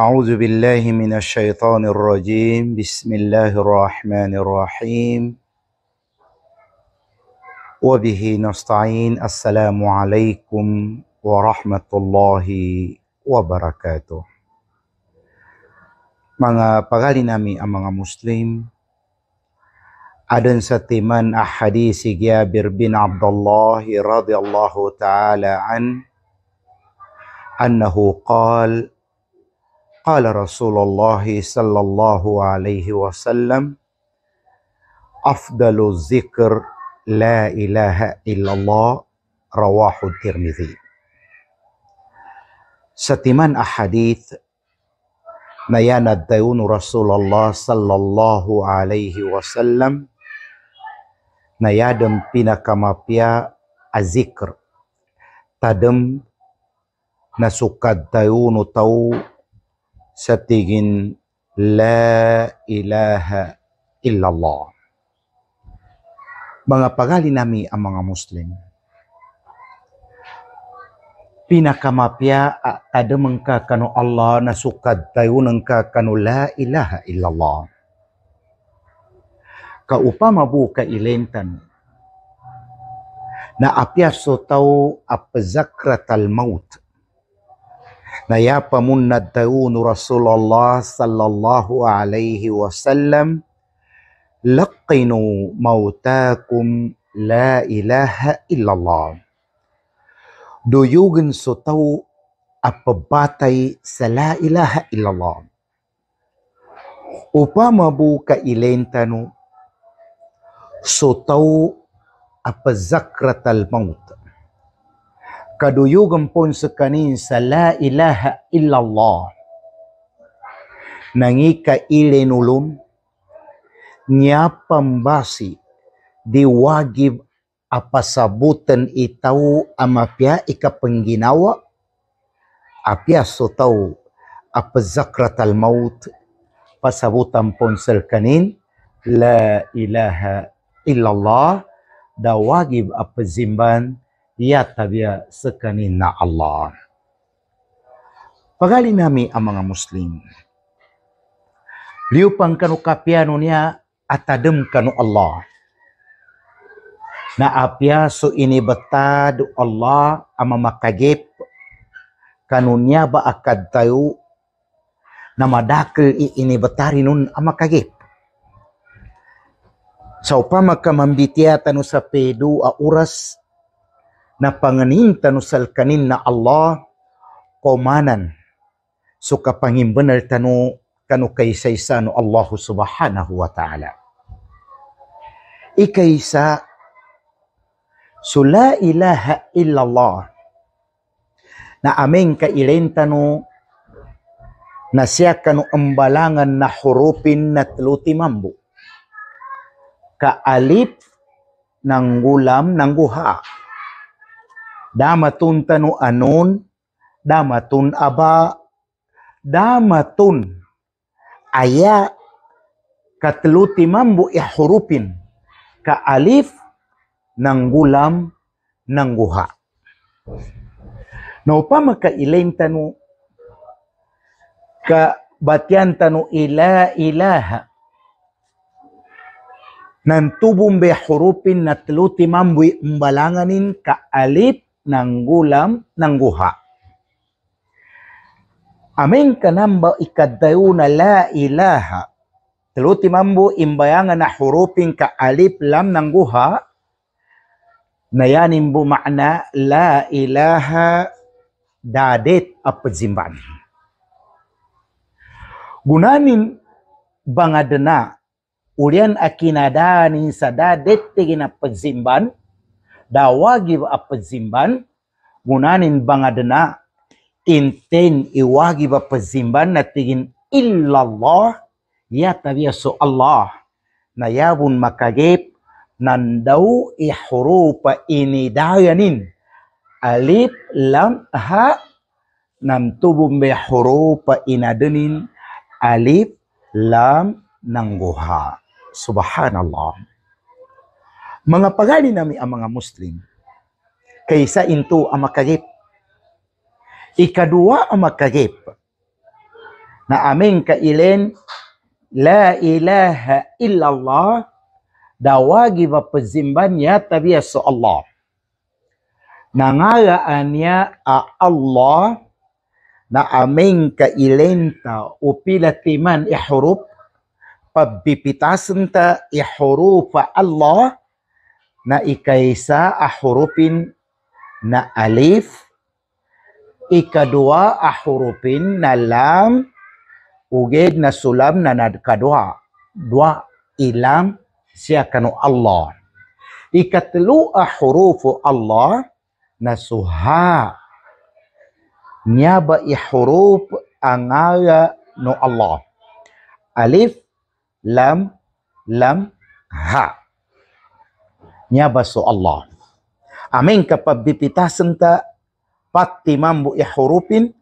أعوذ بالله من الشيطان الرجيم بسم الله الرحمن الرحيم وبه نستعين السلام عليكم ورحمة الله وبركاته Mga pagali nami ang mga Muslim, adun sa timan ahadis si Jabir bin Abdullah radhiyallahu ta'ala an, annahu qala قال رسول الله صلى الله عليه وسلم افضل الذكر لا اله الا الله رواه الترمذي ستيمان احاديث ما يانا الديون رسول الله صلى الله عليه وسلم ما يادم بنا كما بيا الذكر تدم نسكت الديون تو setigin la ilaha illallah. Mga pagali nami ang mga Muslim. Pinakamapya at adamang ka kanu Allah na sukad tayo ng ka kanu la ilaha illallah. Kaupama bu ka ilintan na apyaso tau apzakrat al maut نيابا من الدون رسول الله صلى الله عليه وسلم لقنوا موتاكم لا إله إلا الله ديوغن ستو أبباتي سلا إله إلا الله وبما بوك إلين تنو ستو أبزكرة الموت kaduyugan pun sekaninsa la ilaha illallah nangika ilinulun nyapa mbasi diwajib apa sabutan itau ama pia ika pengginawa apia so tau apa zakrat al maut pasabutan pun selkanin la ilaha illallah da wajib apa zimban iya tabia sekani na Allah. Pagali nami ang mga Muslim. Liupang kanu kapiano niya at adem kanu Allah. Na apia so ini betad Allah ama makagip kanunya ba akad tayo na madakil ini betari nun ama kagip. Sa so, upama ka mambitiyatan sa pedo a uras na panganintanu sal kanin na Allah komanan so kapangimbenar tanu kanu kaysaysa no Allah subhanahu wa ta'ala ikaysa so la ilaha illallah na aming kailentano na siya kanu ambalangan na hurupin na tluti ka kaalip ng gulam ng guha damatun tanu anun damatun aba damatun aya katlu timambu ihurupin ya ka alif nang gulam nang guha no pa maka ilain tanu ka batian tanu ila ilaha nang tubum be hurupin na tlu timambu imbalanganin ka alif ng gulam ng guha. Amin ka ikadayo na la ilaha. Taluti mambo imbayangan na hurupin ka alif lam ng guha. Nayanin bu makna la ilaha dadet apadzimban. Gunanin bangadana ulian akinadanin sa dadet tigin apadzimban dawagi ba pezimban munanin bangadena inten iwagi ba pezimban natigin illallah ya tabiasu Allah na yabun makagib nandau i huruf ini dayanin alif lam ha nam tubum be huruf inadenin alif lam nangguha subhanallah mga pagani nami ang mga Muslim kaysa into ang makagip. Ikadua ang makagip na aming kailen La ilaha illallah dawagi ba pazimban ya tabiya so Allah. Nangalaan niya a Allah na aming kailenta o pilatiman ihurup pagbipitasan ta ihurupa Allah na ikaisa ahurupin na alif ikadua ahurupin na lam ugeid na sulam na nadkadua dua ilam siakanu Allah ikatlu ahurufu Allah na suha nyaba ihuruf angaya no Allah alif lam lam ha' nyabasu Allah. Amin kapabipita senta pati mambu ihurupin ya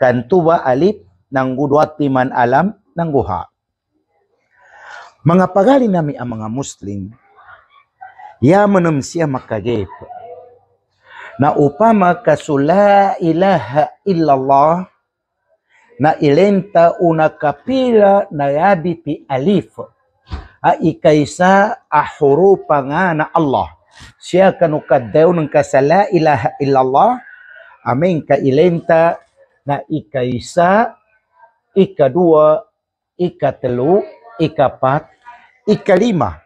kantuba alip nanggu dua timan alam nangguha. Mga pagali nami ang mga muslim ya menem siya makagip na upama kasula ilaha illallah na ilenta una kapila na yabi pi alif. Aikaisa ahuru pangana Allah. Sia kanu kadau nang kasala ilaha illallah. Amin ka ilenta na ikaisa ika dua ika telu ika pat ika lima.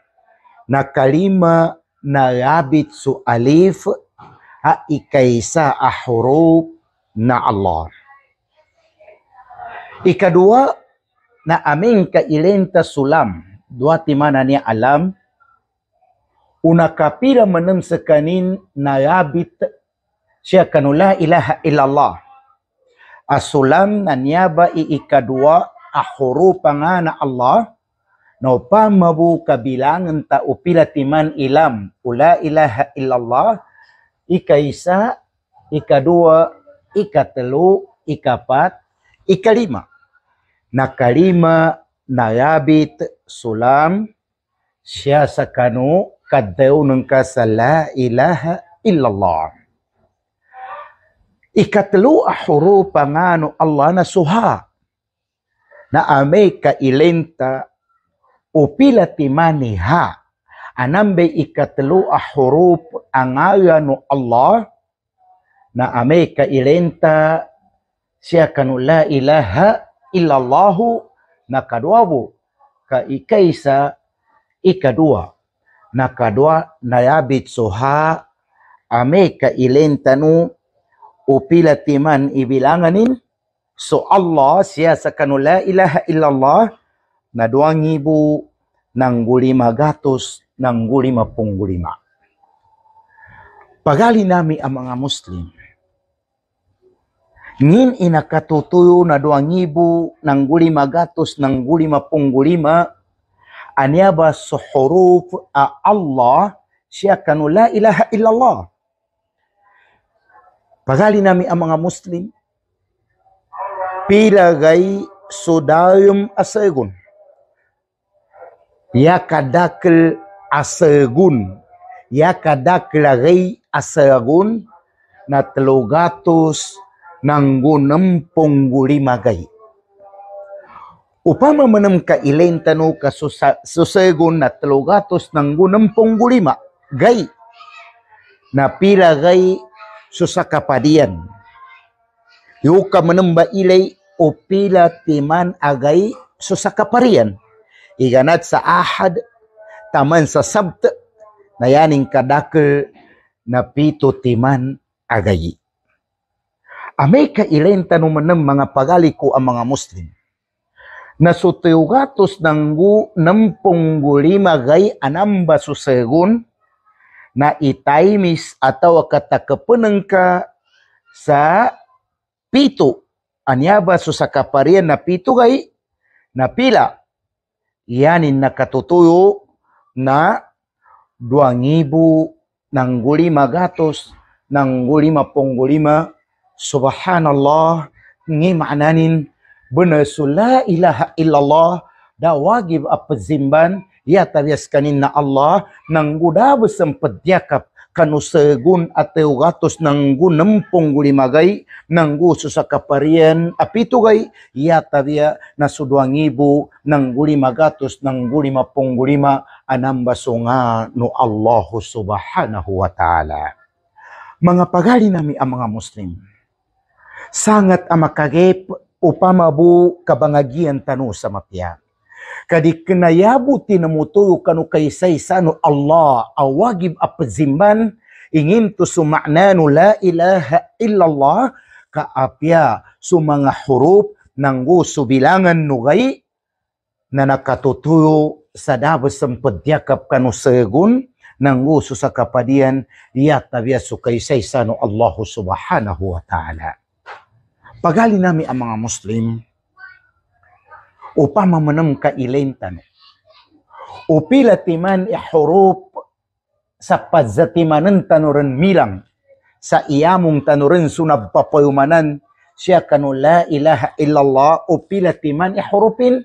Na kalima na rabit su alif ha ikaisa ahuru na Allah. Ika dua na amin ka ilenta sulam dua timana ni alam una kapira menem sekanin nayabit syakanula ilaha illallah asulam naniaba i ikadua ahuru pangana Allah no pamabu kabilang enta upila timan ilam ula ilaha illallah ika isa ika dua ika telu ika pat ika lima na kalima nagabit sulam siya sa kanu kadaw ng kasa la ilaha illallah. Ikatlo a hurupa nga no Allah na suha na amay ka ilenta upila timani ha anambe ikatlo a hurup angaya no Allah na amay ka ilenta siya kanu la ilaha illallahu na nakadwabo ka ikaysa ikadua nakadwa nayabit soha ame ka ilentanu upila timan ibilanganin so Allah siya sa kanu la ilaha illallah na duang ibu ng gulima gatos ng gulima punggulima. Pagali nami ang mga Muslim ngin inakatutuyo na duangibu ng guli gatos ng gulima pong gulima aniaba sa huruf a Allah siya kanu la ilaha illallah pagali nami ang mga muslim pilagay sudayum asagun ya kadakil asagun ya kadakil gay asagun na telugatos ng gunampong guri magay. Upama manam ka ilentano ka susegon na talogatos ng gunampong gulima gay na pila gay susakapadian. Hiuka manam ba ilay o pila timan agay susakaparian. Iganat sa ahad taman sa sabt na yaning kadakil na pito timan agay. Ameka ilenta naman ng mga ko ang mga Muslim. Nasutuyugatos ng gu ng punggulima gay anamba susegun na itaymis ataw katakapunan ka sa pito. Anyaba susakaparian na pito gay na pila. Yanin nakatutuyo na duangibu ng gulima gatos ng gulima punggulima subhanallah ngi maknanin bena la ilaha illallah da wajib apa zimban ya tabiaskanin na Allah nang guda besempet yakap kanu segun atau ratus nanggu nempung guli magai nanggu susah kaparian api tu gai ya tadia nasuduang ibu nanggu lima gatus nanggu lima punggu lima anam basunga nu Allah subhanahu wa ta'ala mga pagali nami ang mga muslim sangat amakagip upamabu kabangagian tanu samapya. Kadi kinayabuti na mutuyo kanu kaysay sano Allah awagib apazimban ingin to sumaknano la ilaha illallah kaapya sumanga hurup ng gusto bilangan nugay na nakatutuyo sa dabas ang padyakap kanusagun ng gusto sa kapadian yata biya sukaysay sano Allah subhanahu wa ta'ala pagali nami ang mga Muslim upang mamanam ka ilintan. Upila timan ihurup sa padzatimanan tanuran milang sa iyamong tanuran sunab papayumanan siya kanu la ilaha illallah upila timan ihurupin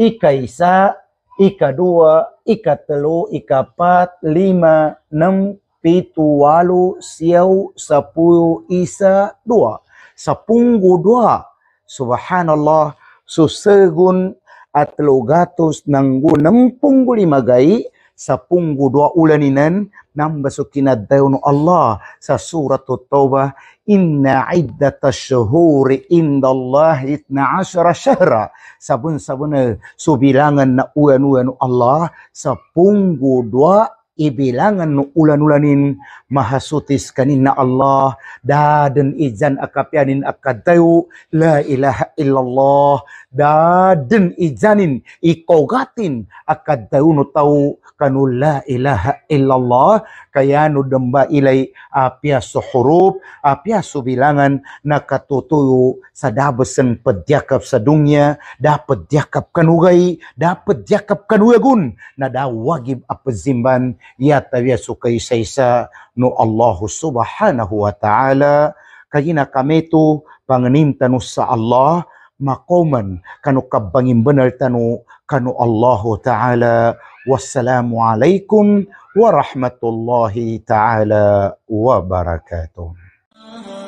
ikaisa, ikadua, ikatlo, ikapat, lima, enam, pitu, walo, siyaw, sapuyo, isa, dua sa punggudwa. Subhanallah, susegun at logatos ng gunang pungguli magay sa punggudwa ulaninan ng basukinadaw no Allah sa surat Tawbah inna iddata syuhuri inda Allah itna asyara syahra sabun-sabun subilangan na uwan-uwan Allah sa punggudwa ibilangan e nu ulan-ulanin mahasutis kanin na Allah daden ijan akapianin akadayu la ilaha illallah daden ijanin ikogatin akadayu nu tau kanu la ilaha illallah kaya nu demba ilai apia suhurup apia subilangan na katutuyu sadabesen pedyakap sadungnya dapat yakap kanugai dapat yakap kanuyagun na da wajib apa zimban niat ya tabia suka isa-isa nu Allah Subhanahu wa taala kajina kami tu pangenim tanu sa Allah makoman kanu kabangin benar tanu kanu Allah taala wassalamu alaikum warahmatullahi taala wabarakatuh